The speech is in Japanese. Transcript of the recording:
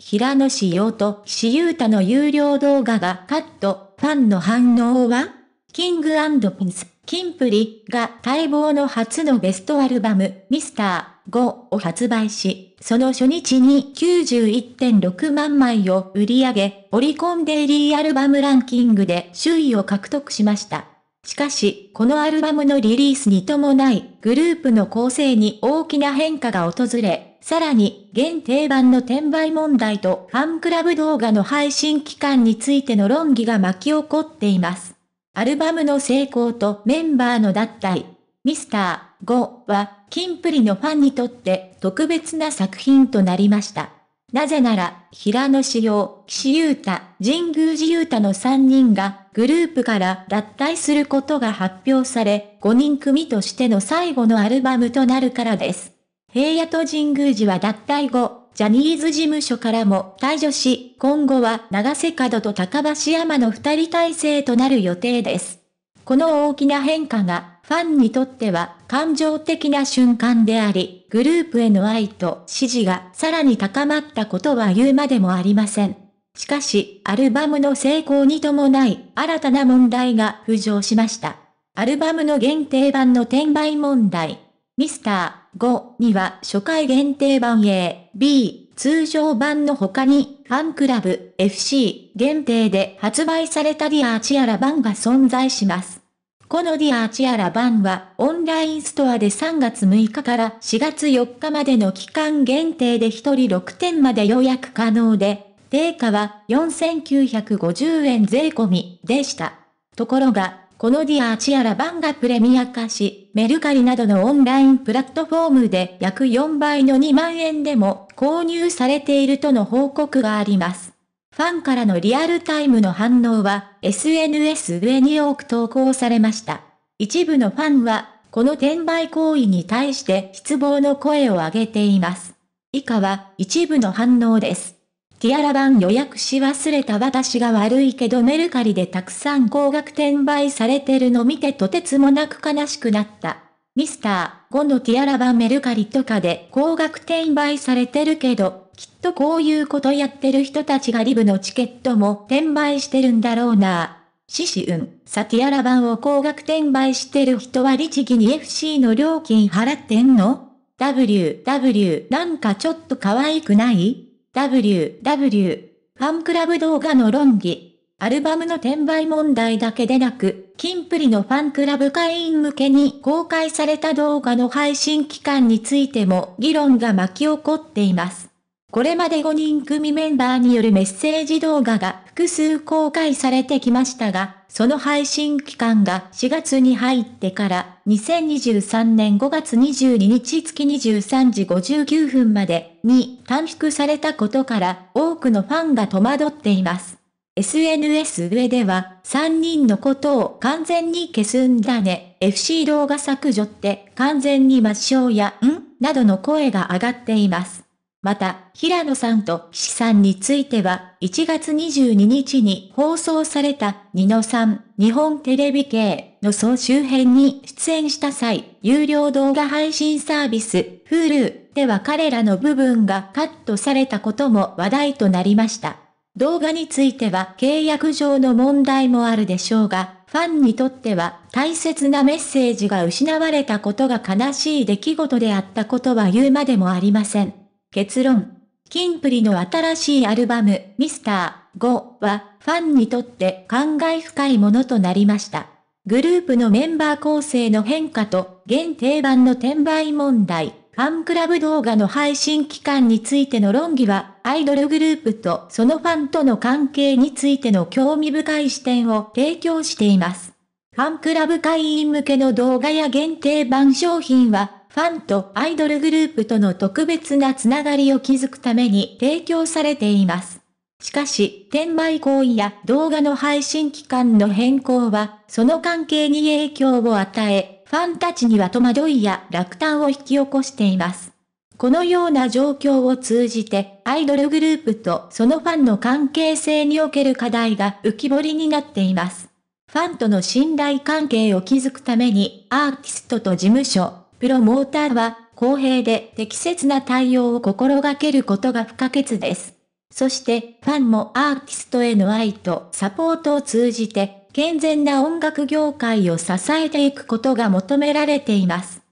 平野紫耀と岸優太の有料動画がカット、ファンの反応はキングピンス、キンプリが待望の初のベストアルバム、ミスター5を発売し、その初日に91.6万枚を売り上げ、オリコンデイリーアルバムランキングで首位を獲得しました。しかし、このアルバムのリリースに伴い、グループの構成に大きな変化が訪れ、さらに、現定番の転売問題とファンクラブ動画の配信期間についての論議が巻き起こっています。アルバムの成功とメンバーの脱退、ミスター5は、キンプリのファンにとって特別な作品となりました。なぜなら、平野志耀、岸優太、神宮寺優太の3人が、グループから脱退することが発表され、5人組としての最後のアルバムとなるからです。平野と神宮寺は脱退後、ジャニーズ事務所からも退場し、今後は長瀬角と高橋山の二人体制となる予定です。この大きな変化が、ファンにとっては感情的な瞬間であり、グループへの愛と支持がさらに高まったことは言うまでもありません。しかし、アルバムの成功に伴い、新たな問題が浮上しました。アルバムの限定版の転売問題。ミスター5には初回限定版 A、B、通常版の他に、ファンクラブ、FC 限定で発売されたディアーチアラ版が存在します。このディアーチアラ版は、オンラインストアで3月6日から4月4日までの期間限定で1人6点まで予約可能で、定価は4950円税込みでした。ところが、このディアーチアラバンがプレミア化し、メルカリなどのオンラインプラットフォームで約4倍の2万円でも購入されているとの報告があります。ファンからのリアルタイムの反応は SNS 上に多く投稿されました。一部のファンは、この転売行為に対して失望の声を上げています。以下は一部の反応です。ティアラ版予約し忘れた私が悪いけどメルカリでたくさん高額転売されてるの見てとてつもなく悲しくなった。ミスター、5のティアラ版メルカリとかで高額転売されてるけど、きっとこういうことやってる人たちがリブのチケットも転売してるんだろうな。シシウン、サティアラ版を高額転売してる人は律儀に FC の料金払ってんの ?WW なんかちょっと可愛くない www ファンクラブ動画の論議。アルバムの転売問題だけでなく、キンプリのファンクラブ会員向けに公開された動画の配信期間についても議論が巻き起こっています。これまで5人組メンバーによるメッセージ動画が複数公開されてきましたが、その配信期間が4月に入ってから2023年5月22日月23時59分までに短縮されたことから多くのファンが戸惑っています。SNS 上では3人のことを完全に消すんだね。FC 動画削除って完全に抹消やんなどの声が上がっています。また、平野さんと岸さんについては、1月22日に放送された、ニノさん、日本テレビ系の総集編に出演した際、有料動画配信サービス、Hulu では彼らの部分がカットされたことも話題となりました。動画については契約上の問題もあるでしょうが、ファンにとっては大切なメッセージが失われたことが悲しい出来事であったことは言うまでもありません。結論。キンプリの新しいアルバム、ミスター5は、ファンにとって感慨深いものとなりました。グループのメンバー構成の変化と、現定版の転売問題、ファンクラブ動画の配信期間についての論議は、アイドルグループとそのファンとの関係についての興味深い視点を提供しています。ファンクラブ会員向けの動画や限定版商品は、ファンとアイドルグループとの特別なつながりを築くために提供されています。しかし、転売行為や動画の配信期間の変更は、その関係に影響を与え、ファンたちには戸惑いや落胆を引き起こしています。このような状況を通じて、アイドルグループとそのファンの関係性における課題が浮き彫りになっています。ファンとの信頼関係を築くために、アーティストと事務所、プロモーターは、公平で適切な対応を心がけることが不可欠です。そして、ファンもアーティストへの愛とサポートを通じて、健全な音楽業界を支えていくことが求められています。